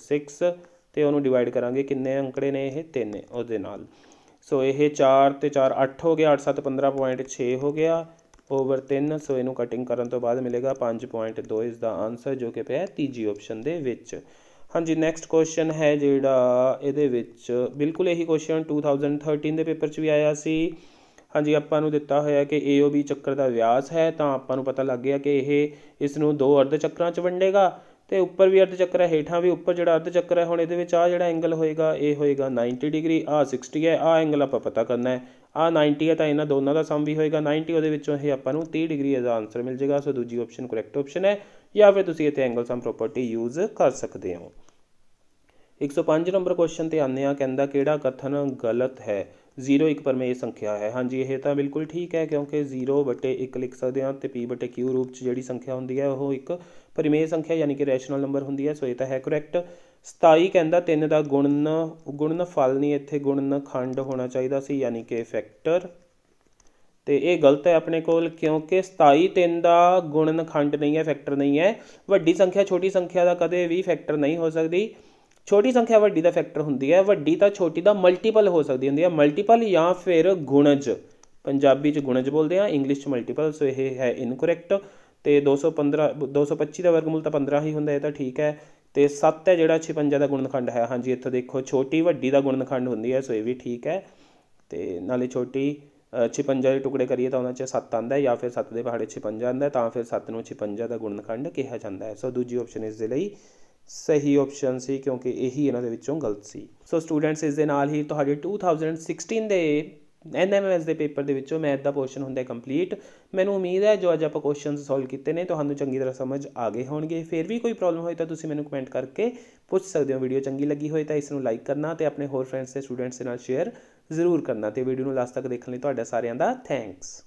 7.6 ਤੇ ਉਹਨੂੰ ਡਿਵਾਈਡ ਕਰਾਂਗੇ ਕਿੰਨੇ ਅੰਕੜੇ ਨੇ ਇਹ ਤਿੰਨ ਉਹਦੇ ਨਾਲ ਸੋ ਇਹ 4 ਤੇ 4 8 ਹੋ ਗਿਆ 8 7 15.6 ਹੋ ਗਿਆ ਓਵਰ 3 ਸੋ ਇਹਨੂੰ ਕਟਿੰਗ ਕਰਨ ਤੋਂ ਬਾਅਦ ਮਿਲੇਗਾ 5.2 ਇਸ ਦਾ ਆਨਸਰ ਜੋ ਕਿ ਪਿਆ ਤੀਜੀ ਆਪਸ਼ਨ ਦੇ ਵਿੱਚ ਹਾਂਜੀ ਨੈਕਸਟ ਕੁਐਸਚਨ ਹੈ ਜਿਹੜਾ ਇਹਦੇ ਵਿੱਚ ਬਿਲਕੁਲ ਇਹੀ ਕੁਐਸਚਨ 2013 ਦੇ ਪੇਪਰ 'ਚ ਵੀ ਆਇਆ ਸੀ ਹਾਂਜੀ ਆਪਾਂ ਨੂੰ ਦਿੱਤਾ ਹੋਇਆ ਕਿ AOB ਚੱਕਰ ਦਾ ਵਿਆਸ ਹੈ ਤਾਂ ਆਪਾਂ ਨੂੰ ਪਤਾ ਲੱਗ ਗਿਆ ਕਿ ਇਹ ਇਸ ਨੂੰ ਦੋ ਅਰਧ ਚੱਕਰਾਂ 'ਚ ਵੰਡੇਗਾ ਤੇ ਉੱਪਰ ਵੀ ਅਰਧ ਚੱਕਰ ਹੈ ਹੇਠਾਂ ਵੀ ਉੱਪਰ ਜਿਹੜਾ ਅਰਧ ਚੱਕਰ ਹੈ ਹੁਣ ਇਹਦੇ ਵਿੱਚ ਆ ਜਿਹੜਾ ਐਂਗਲ ਹੋਏਗਾ ਇਹ ਹੋਏਗਾ 90 ਡਿਗਰੀ ਆ 60 ਹੈ ਆ ਐਂਗਲ ਆਪਾਂ ਪਤਾ ਕਰਨਾ ਹੈ ਆ 90 ਹੈ ਤਾਂ ਇਹਨਾਂ ਦੋਨਾਂ ਦਾ ਸਮ ਵੀ ਹੋਏਗਾ 90 ਉਹਦੇ ਵਿੱਚੋਂ ਇਹ ਆਪਾਂ ਨੂੰ 30 ਡਿਗਰੀ ਦਾ ਆਨਸਰ ਮਿਲ ਜਾਏਗਾ ਸੋ ਦੂਜੀ ਆਪਸ਼ਨ ਕਰੈਕਟ ਆਪਸ਼ਨ ਹੈ ਜਾਂ ਫਿਰ ਤੁਸੀਂ ਇੱਥੇ ਐਂਗਲ ਸਮ ਪ੍ਰੋਪਰਟੀ ਯੂਜ਼ ਕਰ ਸਕਦੇ ਹੋ 105 ਨੰਬਰ ਕੁਐਸਚਨ ਤੇ ਆਨੇ ਆ ਕਹਿੰਦਾ ਕਿਹੜਾ ਕਥਨ ਗਲਤ ਹੈ 0 1 ਇਹ ਸੰਖਿਆ ਹੈ ਹਾਂਜੀ ਇਹ ਤਾਂ ਬਿਲਕੁਲ ਠੀਕ ਹੈ ਕਿਉਂਕਿ 0 1 ਲਿਖ ਸਕਦੇ ਹਾਂ ਤੇ p q ਰੂਪ ਚ ਜਿਹੜੀ ਸੰਖਿਆ ਹੁੰਦੀ ਹੈ ਉਹ ਇੱਕ ਪਰਿਮੇਯ ਸੰਖਿਆ ਯਾਨੀ ਕਿ ਰੈਸ਼ਨਲ ਨੰਬਰ ਹੁੰਦੀ ਹੈ ਸੋ ਇਹ ਤਾਂ ਹੈ ਕਰੈਕਟ 27 ਕਹਿੰਦਾ 3 ਦਾ ਗੁਣਨ ਗੁਣਨ ਫਲ ਨਹੀਂ ਇੱਥੇ ਗੁਣਨ ਖੰਡ ਹੋਣਾ ਚਾਹੀਦਾ ਸੀ ਯਾਨੀ ਕਿ ਫੈਕਟਰ ਤੇ ਇਹ ਗਲਤ ਹੈ ਆਪਣੇ ਕੋਲ ਕਿਉਂਕਿ 27 3 ਦਾ ਗੁਣਨ ਖੰਡ ਨਹੀਂ ਹੈ ਫੈਕਟਰ ਨਹੀਂ ਹੈ ਵੱਡੀ ਸੰਖਿਆ ਛੋਟੀ ਸੰਖਿਆ ਦਾ ਕਦੇ ਵੀ ਫੈਕਟਰ ਨਹੀਂ ਹੋ ਸਕਦੀ ਛੋਟੀ ਸੰਖਿਆ ਵੱਡੀ ਦਾ ਫੈਕਟਰ ਹੁੰਦੀ ਹੈ ਵੱਡੀ ਤਾਂ ਛੋਟੀ ਦਾ ਮਲਟੀਪਲ ਹੋ ਸਕਦੀ ਹੁੰਦੀ ਹੈ ਮਲਟੀਪਲ ਜਾਂ ਫਿਰ ਗੁਣਜ ਪੰਜਾਬੀ ਚ ਗੁਣਜ ਬੋਲਦੇ ਆ ਇੰਗਲਿਸ਼ ਚ ਮਲਟੀਪਲ ਸੋ ਇਹ ਹੈ ਇਨਕਰੈਕਟ ਤੇ 215 225 ਦਾ ਵਰਗਮੂਲ ਤਾਂ 15 ਹੀ ਹੁੰਦਾ ਇਹ ਤਾਂ ਠੀਕ ਹੈ ਤੇ 7 ਹੈ ਜਿਹੜਾ 56 ਦਾ ਗੁਣਨਖੰਡ ਹੈ ਹਾਂਜੀ ਇੱਥੋਂ ਦੇਖੋ ਛੋਟੀ ਵੱਡੀ ਦਾ ਗੁਣਨਖੰਡ ਹੁੰਦੀ ਹੈ ਸੋ ਇਹ ਵੀ ਠੀਕ ਹੈ ਤੇ ਨਾਲੇ ਛੋਟੀ 56 ਦੇ ਟੁਕੜੇ ਕਰੀਏ ਤਾਂ ਉਹਨਾਂ 'ਚ 7 ਆਂਦਾ ਜਾਂ ਫਿਰ 7 ਦੇ ਪਹਾੜੇ 56 ਆਂਦਾ ਤਾਂ ਫਿਰ 7 ਨੂੰ 56 ਦਾ ਗੁਣਨਖੰਡ ਕਿਹਾ ਜਾਂਦਾ ਹੈ ਸੋ ਦੂਜੀ ਆਪਸ਼ਨ ਇਸ ਦੇ ਲਈ ਸਹੀ ਆਪਸ਼ਨ ਸੀ ਕਿਉਂਕਿ ਇਹੀ ਇਹਨਾਂ ਦੇ ਵਿੱਚੋਂ ਗਲਤ ਸੀ ਸੋ ਸਟੂਡੈਂਟਸ ਇਸ ਦੇ ਨਾਲ ਹੀ ਤੁਹਾਡੇ 2016 ਦੇ ਐਨਐਮਐਸ ਦੇ ਪੇਪਰ ਦੇ ਵਿੱਚੋਂ ਮੈਥ ਦਾ ਪੋਰਸ਼ਨ ਹੁੰਦਾ ਹੈ ਕੰਪਲੀਟ ਮੈਨੂੰ ਉਮੀਦ ਹੈ ਜੋ ਅੱਜ ਆਪਾਂ ਕੁਐਸਚਨਸ ਸੋਲਵ ਕੀਤੇ ਨੇ ਤੁਹਾਨੂੰ ਚੰਗੀ ਤਰ੍ਹਾਂ ਸਮਝ ਆ ਗਏ ਹੋਣਗੇ ਫਿਰ ਵੀ ਕੋਈ ਪ੍ਰੋਬਲਮ ਹੋਈ ਤਾਂ ਤੁਸੀਂ ਮੈਨੂੰ ਕਮੈਂਟ ਕਰਕੇ ਪੁੱਛ ਸਕਦੇ ਹੋ ਵੀਡੀਓ ਚੰਗੀ ਲੱਗੀ ਹੋਈ ਤਾਂ ਇਸ ਨੂੰ ਲਾਈਕ ਕਰਨਾ ਤੇ ਆਪਣੇ ਹੋਰ ਫਰੈਂਡਸ ਤੇ ਸਟੂਡੈਂਟਸ ਦੇ ਨਾਲ ਸ਼ੇਅਰ ਜ਼ਰੂਰ ਕਰਨਾ ਤੇ ਵੀਡੀਓ ਨੂੰ ਲਾਸਟ ਤੱਕ ਦੇਖਣ ਲਈ ਤੁਹਾਡਾ ਸਾਰਿਆਂ ਦਾ ਥੈਂਕਸ